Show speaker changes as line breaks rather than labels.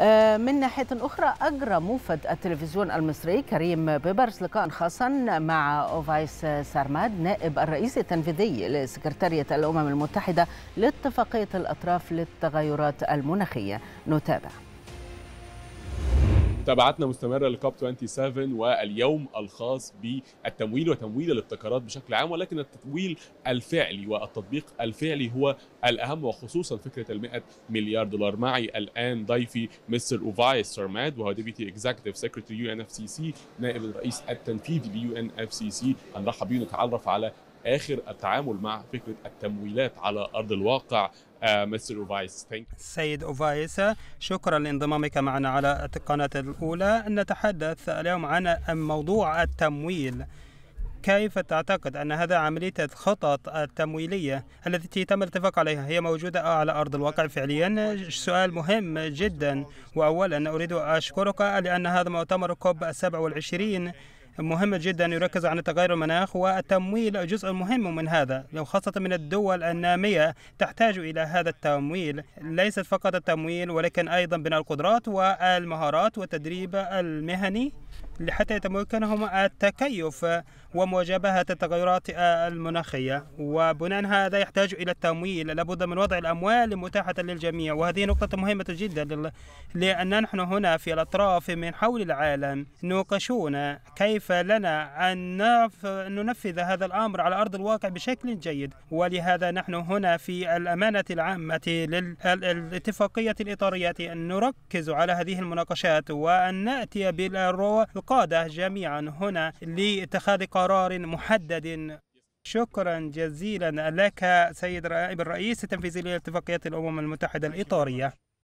آه، من ناحية أخرى أجرى موفد التلفزيون المصري كريم بيبرز لقاء خاصا مع أوفايس سارماد نائب الرئيس التنفيذي لسكرتارية الأمم المتحدة لاتفاقية الأطراف للتغيرات المناخية نتابع
متابعتنا مستمره لكوب 27 واليوم الخاص بالتمويل وتمويل الابتكارات بشكل عام ولكن التمويل الفعلي والتطبيق الفعلي هو الاهم وخصوصا فكره ال 100 مليار دولار معي الان ضيفي مستر اوفاي سرماد وهو ديبيتي اكزكتيف سكرتري يو ان اف سي سي نائب الرئيس التنفيذي ليو ان اف سي سي هنرحب بيه ونتعرف على اخر التعامل مع فكره التمويلات على ارض الواقع آه، مستر اوفايس سيد اوفايس
شكرا لانضمامك معنا على القناه الاولى نتحدث اليوم عن موضوع التمويل كيف تعتقد أن هذا عملية الخطط التمويلية التي تم الاتفاق عليها هي موجودة على أرض الواقع فعليا؟ سؤال مهم جدا وأولا أريد أشكرك لأن هذا مؤتمر كوب 27 مهمة جدا يركز على تغير المناخ والتمويل جزء مهم من هذا وخاصة من الدول النامية تحتاج إلى هذا التمويل ليست فقط التمويل ولكن أيضا بناء القدرات والمهارات والتدريب المهني حتى يتمكنهم التكيف ومواجهة التغيرات المناخية وبناء هذا يحتاج إلى التمويل لابد من وضع الأموال متاحة للجميع وهذه نقطة مهمة جدا لأن نحن هنا في الأطراف من حول العالم نوقشون كيف فلنا أن ننفذ هذا الأمر على أرض الواقع بشكل جيد ولهذا نحن هنا في الأمانة العامة للاتفاقية الإطارية أن نركز على هذه المناقشات وأن نأتي بالقادة جميعا هنا لاتخاذ قرار محدد شكرا جزيلا لك سيد الرئيس التنفيذي لاتفاقية الأمم المتحدة الإطارية